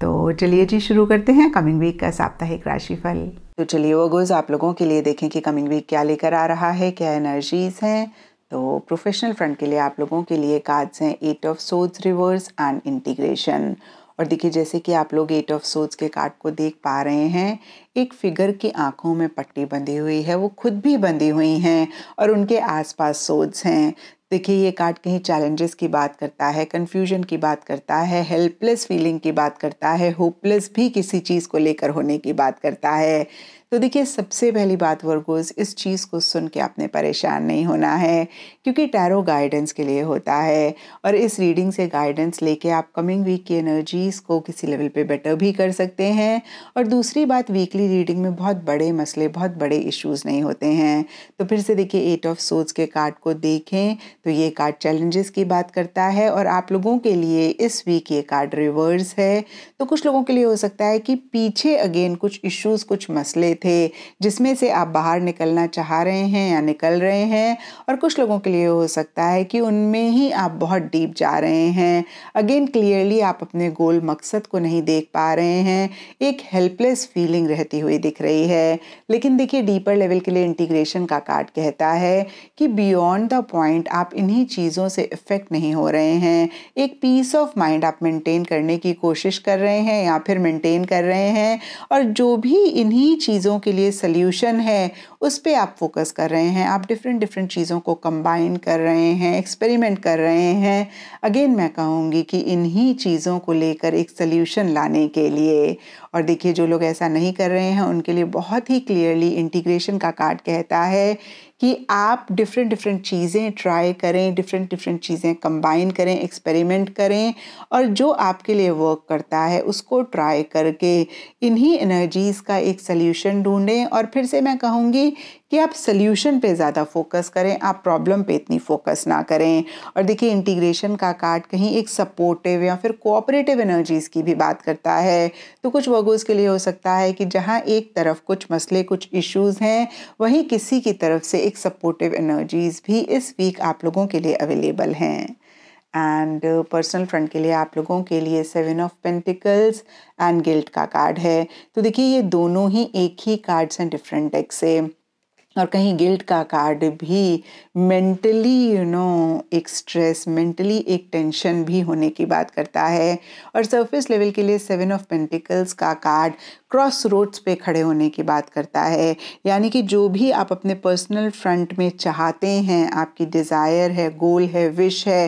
तो चलिए जी शुरू करते हैं कमिंग वीक का साप्ताहिक राशिफल तो चलिए वो गोज आप लोगों के लिए देखें कि कमिंग वीक क्या लेकर आ रहा है क्या एनर्जीज हैं तो प्रोफेशनल फ्रंट के लिए आप लोगों के लिए कार्ड्स हैं एट ऑफ सोच रिवर्स एंड इंटीग्रेशन और देखिए जैसे कि आप लोग एट ऑफ सोच के कार्ड को देख पा रहे हैं एक फिगर की आंखों में पट्टी बंधी हुई है वो खुद भी बंधी हुई हैं और उनके आसपास सोच हैं देखिए ये कार्ड कहीं चैलेंजेस की बात करता है कन्फ्यूजन की बात करता है हेल्पलेस फीलिंग की बात करता है होपलेस भी किसी चीज़ को लेकर होने की बात करता है तो देखिए सबसे पहली बात वर्गोज इस चीज़ को सुन के आपने परेशान नहीं होना है क्योंकि टैरो गाइडेंस के लिए होता है और इस रीडिंग से गाइडेंस लेके आप कमिंग वीक की एनर्जीज़ को किसी लेवल पे बेटर भी कर सकते हैं और दूसरी बात वीकली रीडिंग में बहुत बड़े मसले बहुत बड़े इश्यूज़ नहीं होते हैं तो फिर से देखिए एट ऑफ सोच के कार्ड को देखें तो ये कार्ड चैलेंजेस की बात करता है और आप लोगों के लिए इस वीक ये कार्ड रिवर्स है तो कुछ लोगों के लिए हो सकता है कि पीछे अगेन कुछ इश्यूज़ कुछ मसले थे जिसमें से आप बाहर निकलना चाह रहे हैं या निकल रहे हैं और कुछ लोगों के लिए हो सकता है कि उनमें ही आप बहुत डीप जा रहे हैं अगेन क्लियरली आप अपने गोल मकसद को नहीं देख पा रहे हैं एक हेल्पलेस फीलिंग रहती हुई दिख रही है लेकिन देखिए डीपर लेवल के लिए इंटीग्रेशन का कार्ड कहता है कि बियॉन्ड द पॉइंट आप इन्हीं चीज़ों से इफ़ेक्ट नहीं हो रहे हैं एक पीस ऑफ माइंड आप मेंटेन करने की कोशिश कर रहे हैं या फिर मेंटेन कर रहे हैं और जो भी इन्हीं चीज़ों चीज़ों के लिए सल्यूशन है उस पर आप फोकस कर रहे हैं आप डिफरेंट डिफरेंट चीज़ों को कंबाइन कर रहे हैं एक्सपेरिमेंट कर रहे हैं अगेन मैं कहूँगी कि इन्हीं चीज़ों को लेकर एक सल्यूशन लाने के लिए और देखिए जो लोग ऐसा नहीं कर रहे हैं उनके लिए बहुत ही क्लियरली इंटीग्रेशन का कार्ड कहता है कि आप डिफरेंट डिफरेंट चीज़ें ट्राई करें डिफरेंट डिफरेंट चीज़ें कंबाइन करें एक्सपेरिमेंट करें और जो आपके लिए वर्क करता है उसको ट्राई करके इन्हीं एनर्जीज़ का एक सल्यूशन ढूंढें और फिर से मैं कहूँगी कि आप सोल्यूशन पे ज़्यादा फोकस करें आप प्रॉब्लम पे इतनी फोकस ना करें और देखिए इंटीग्रेशन का कार्ड कहीं एक सपोर्टिव या फिर कोऑपरेटिव एनर्जीज़ की भी बात करता है तो कुछ वर्गोज़ के लिए हो सकता है कि जहाँ एक तरफ कुछ मसले कुछ इश्यूज़ हैं वहीं किसी की तरफ से एक सपोर्टिव एनर्जीज़ भी इस वीक आप लोगों के लिए अवेलेबल हैं एंड पर्सनल फ्रंट के लिए आप लोगों के लिए seven of pentacles and guilt का कार्ड है तो देखिए ये दोनों ही एक ही कार्ड्स हैं डिफरेंट डेक से और कहीं गिल्ट का कार्ड भी मेंटली यू नो एक स्ट्रेस मेंटली एक टेंशन भी होने की बात करता है और सरफेस लेवल के लिए सेवन ऑफ पेंटिकल्स का कार्ड क्रॉस रोड्स पे खड़े होने की बात करता है यानी कि जो भी आप अपने पर्सनल फ्रंट में चाहते हैं आपकी डिज़ायर है गोल है विश है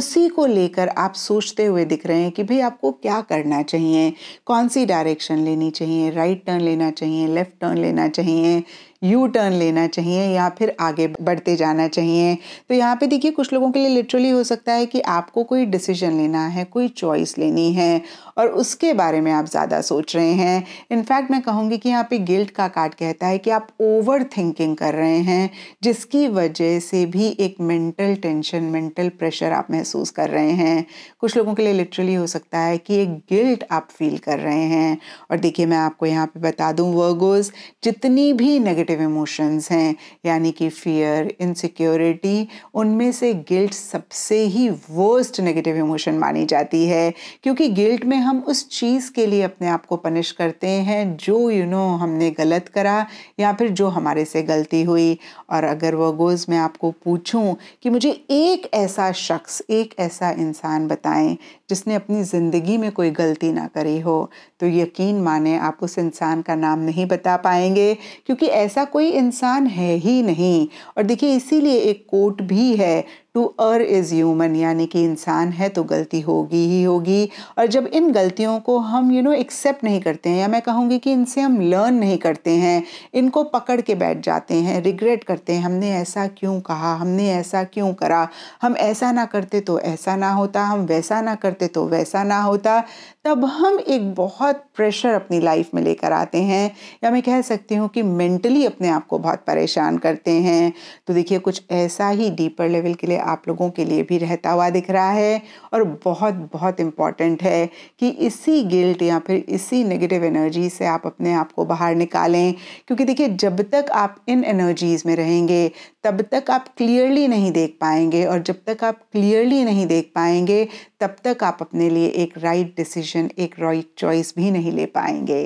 उसी को लेकर आप सोचते हुए दिख रहे हैं कि भाई आपको क्या करना चाहिए कौन सी डायरेक्शन लेनी चाहिए राइट टर्न लेना चाहिए लेफ़्ट टर्न लेना चाहिए यू टर्न लेना चाहिए या फिर आगे बढ़ते जाना चाहिए तो यहाँ पे देखिए कुछ लोगों के लिए लिटरली हो सकता है कि आपको कोई डिसीजन लेना है कोई चॉइस लेनी है और उसके बारे में आप ज़्यादा सोच रहे हैं इनफैक्ट मैं कहूँगी कि यहाँ पे गिल्ट का कार्ड कहता है कि आप ओवर थिंकिंग कर रहे हैं जिसकी वजह से भी एक मेंटल टेंशन मेंटल प्रेशर आप महसूस कर रहे हैं कुछ लोगों के लिए लिटरली हो सकता है कि एक गिल्ट आप फील कर रहे हैं और देखिए मैं आपको यहाँ पे बता दूँ वर्गोज जितनी भी नेगेटिव नेगेटिव इमोशंस हैं यानी कि फियर इनसिक्योरिटी उनमें से गिल्ट सबसे ही वर्स्ट नेगेटिव इमोशन मानी जाती है क्योंकि गिल्ट में हम उस चीज़ के लिए अपने आप को पनिश करते हैं जो यू you नो know, हमने गलत करा या फिर जो हमारे से गलती हुई और अगर वह गोज़ मैं आपको पूछूं कि मुझे एक ऐसा शख्स एक ऐसा इंसान बताएं जिसने अपनी ज़िंदगी में कोई गलती ना करी हो तो यकीन माने आप उस इंसान का नाम नहीं बता पाएंगे क्योंकि ऐसा कोई इंसान है ही नहीं और देखिए इसीलिए एक कोट भी है टू अर इज़ ह्यूमन यानी कि इंसान है तो गलती होगी ही होगी और जब इन गलतियों को हम यू नो एक्सेप्ट नहीं करते हैं या मैं कहूँगी कि इनसे हम लर्न नहीं करते हैं इनको पकड़ के बैठ जाते हैं रिग्रेट करते हैं हमने ऐसा क्यों कहा हमने ऐसा क्यों करा हम ऐसा ना करते तो ऐसा ना होता हम वैसा ना करते तो वैसा ना होता तब हम एक बहुत प्रेशर अपनी लाइफ में लेकर आते हैं या मैं कह सकती हूँ कि मेंटली अपने आप को बहुत परेशान करते हैं तो देखिए कुछ ऐसा ही डीपर लेवल के लिए आप लोगों के लिए भी रहता हुआ दिख रहा है और बहुत बहुत इम्पॉर्टेंट है कि इसी गिल्ट या फिर इसी नेगेटिव एनर्जी से आप अपने आप को बाहर निकालें क्योंकि देखिए जब तक आप इन एनर्जीज़ में रहेंगे तब तक आप क्लियरली नहीं देख पाएंगे और जब तक आप क्लियरली नहीं देख पाएंगे तब तक आप अपने लिए एक राइट right डिसीजन एक राइट right चॉइस भी नहीं ले पाएंगे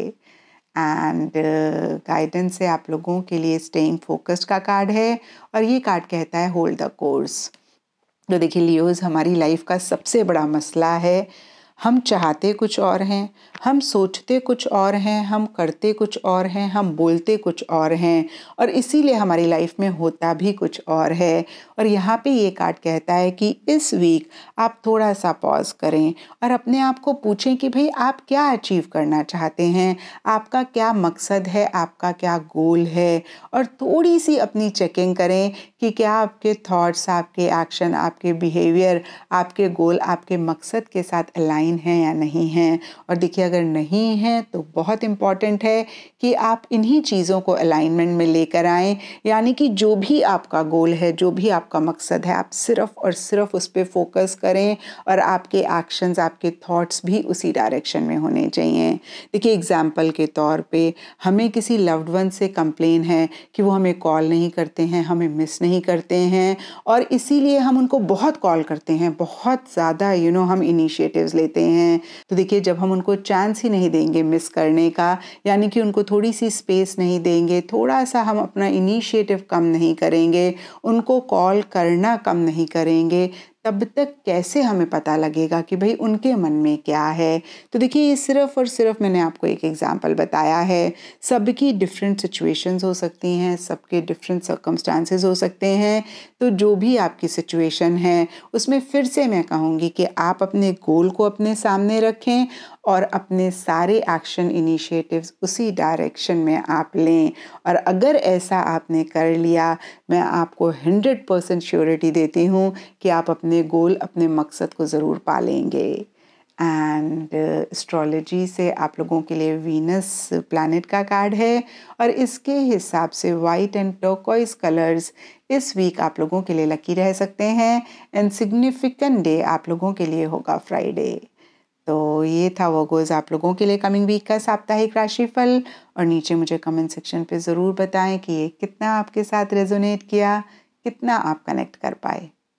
एंड गाइडेंस uh, से आप लोगों के लिए स्टेइंग फोकस्ड का कार्ड है और ये कार्ड कहता है होल्ड द कोर्स तो देखिए लियोज हमारी लाइफ का सबसे बड़ा मसला है हम चाहते कुछ और हैं हम सोचते कुछ और हैं हम करते कुछ और हैं हम बोलते कुछ और हैं और इसीलिए हमारी लाइफ में होता भी कुछ और है और यहाँ पे ये कार्ड कहता है कि इस वीक आप थोड़ा सा पॉज करें और अपने आप को पूछें कि भाई आप क्या अचीव करना चाहते हैं आपका क्या मकसद है आपका क्या गोल है और थोड़ी सी अपनी चेकिंग करें कि क्या आपके थॉट्स आपके एक्शन आपके बिहेवियर आपके गोल आपके मकसद के साथ अलाइन साइन हैं या नहीं हैं और देखिए अगर नहीं है तो बहुत इम्पॉर्टेंट है कि आप इन्हीं चीज़ों को अलाइनमेंट में लेकर आएँ यानी कि जो भी आपका गोल है जो भी आपका मकसद है आप सिर्फ और सिर्फ उस पर फोकस करें और आपके एक्शंस आपके थॉट्स भी उसी डायरेक्शन में होने चाहिए देखिए एग्जांपल के तौर पे हमें किसी लव्ड वन से कंप्लेन है कि वो हमें कॉल नहीं करते हैं हमें मिस नहीं करते हैं और इसीलिए हम उनको बहुत कॉल करते हैं बहुत ज़्यादा यू नो हम इनिशिएटिव्स लेते हैं तो देखिए जब हम उनको चांस ही नहीं देंगे मिस करने का यानी कि उनको थोड़ी सी स्पेस नहीं देंगे थोड़ा सा हम अपना इनिशिएटिव कम नहीं करेंगे उनको कॉल करना कम नहीं करेंगे तब तक कैसे हमें पता लगेगा कि भाई उनके मन में क्या है तो देखिए ये सिर्फ और सिर्फ मैंने आपको एक एग्जांपल बताया है सबकी डिफरेंट सिचुएशंस हो सकती हैं सबके डिफरेंट सर्कमस्टांसेस हो सकते हैं तो जो भी आपकी सिचुएशन है उसमें फिर से मैं कहूँगी कि आप अपने गोल को अपने सामने रखें और अपने सारे एक्शन इनिशिएटिव्स उसी डायरेक्शन में आप लें और अगर ऐसा आपने कर लिया मैं आपको हंड्रेड परसेंट श्योरिटी देती हूँ कि आप अपने गोल अपने मकसद को ज़रूर पालेंगे एंड एस्ट्रोलॉजी uh, से आप लोगों के लिए वीनस प्लानट का कार्ड है और इसके हिसाब से वाइट एंड टर्कोइज कलर्स इस वीक आप लोगों के लिए लकी रह सकते हैं एंड सिग्निफिकेंट डे आप लोगों के लिए होगा फ्राइडे तो ये था वो गोज़ आप लोगों के लिए कमिंग वीक का साप्ताहिक राशिफल और नीचे मुझे कमेंट सेक्शन पे ज़रूर बताएं कि ये कितना आपके साथ रेजोनेट किया कितना आप कनेक्ट कर पाए